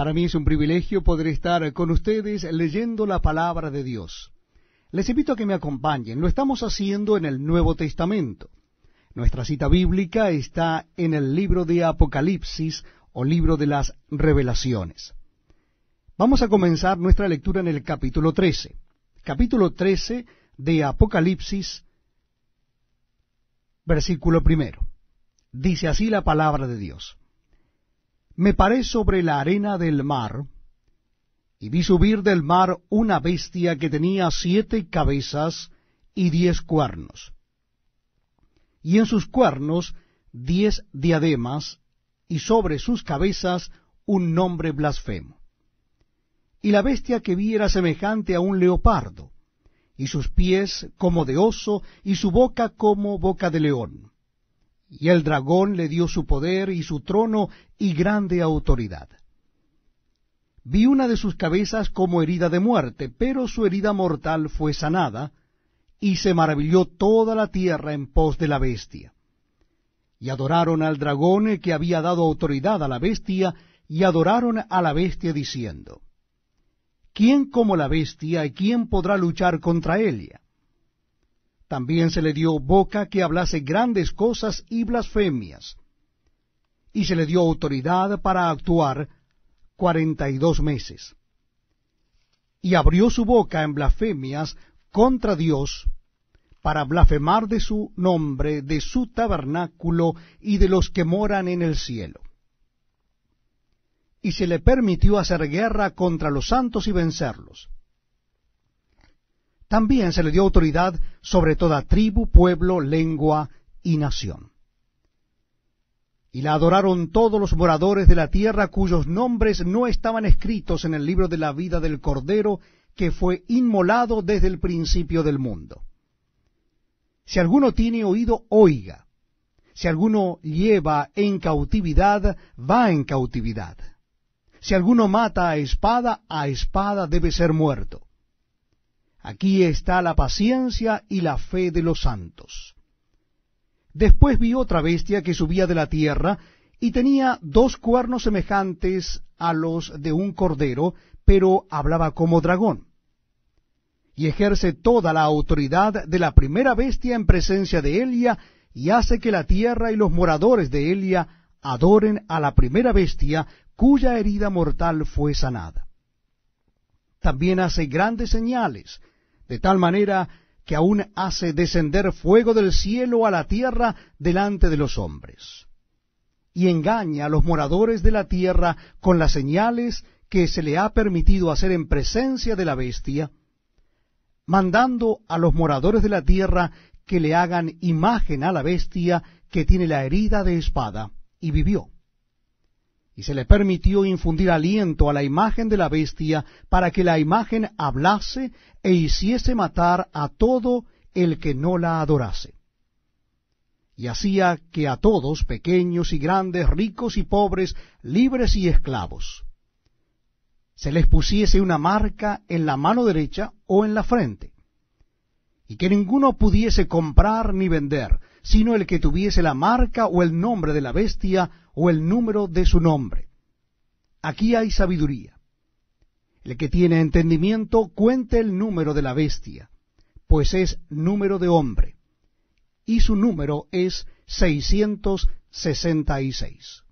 Para mí es un privilegio poder estar con ustedes leyendo la palabra de Dios. Les invito a que me acompañen. Lo estamos haciendo en el Nuevo Testamento. Nuestra cita bíblica está en el libro de Apocalipsis o libro de las revelaciones. Vamos a comenzar nuestra lectura en el capítulo 13. Capítulo 13 de Apocalipsis, versículo primero. Dice así la palabra de Dios. Me paré sobre la arena del mar, y vi subir del mar una bestia que tenía siete cabezas y diez cuernos, y en sus cuernos diez diademas, y sobre sus cabezas un nombre blasfemo. Y la bestia que vi era semejante a un leopardo, y sus pies como de oso, y su boca como boca de león y el dragón le dio su poder y su trono y grande autoridad. Vi una de sus cabezas como herida de muerte, pero su herida mortal fue sanada, y se maravilló toda la tierra en pos de la bestia. Y adoraron al dragón que había dado autoridad a la bestia, y adoraron a la bestia diciendo, ¿Quién como la bestia y quién podrá luchar contra ella? También se le dio boca que hablase grandes cosas y blasfemias. Y se le dio autoridad para actuar cuarenta y dos meses. Y abrió su boca en blasfemias contra Dios para blasfemar de su nombre, de su tabernáculo y de los que moran en el cielo. Y se le permitió hacer guerra contra los santos y vencerlos también se le dio autoridad sobre toda tribu, pueblo, lengua y nación. Y la adoraron todos los moradores de la tierra cuyos nombres no estaban escritos en el libro de la vida del Cordero que fue inmolado desde el principio del mundo. Si alguno tiene oído, oiga. Si alguno lleva en cautividad, va en cautividad. Si alguno mata a espada, a espada debe ser muerto. Aquí está la paciencia y la fe de los santos. Después vi otra bestia que subía de la tierra y tenía dos cuernos semejantes a los de un cordero, pero hablaba como dragón. Y ejerce toda la autoridad de la primera bestia en presencia de Elia, y hace que la tierra y los moradores de Elia adoren a la primera bestia cuya herida mortal fue sanada. También hace grandes señales, de tal manera que aún hace descender fuego del cielo a la tierra delante de los hombres, y engaña a los moradores de la tierra con las señales que se le ha permitido hacer en presencia de la bestia, mandando a los moradores de la tierra que le hagan imagen a la bestia que tiene la herida de espada, y vivió y se le permitió infundir aliento a la imagen de la bestia para que la imagen hablase e hiciese matar a todo el que no la adorase. Y hacía que a todos, pequeños y grandes, ricos y pobres, libres y esclavos, se les pusiese una marca en la mano derecha o en la frente, y que ninguno pudiese comprar ni vender, sino el que tuviese la marca o el nombre de la bestia o el número de su nombre. Aquí hay sabiduría. El que tiene entendimiento cuente el número de la bestia, pues es número de hombre, y su número es seiscientos sesenta y seis.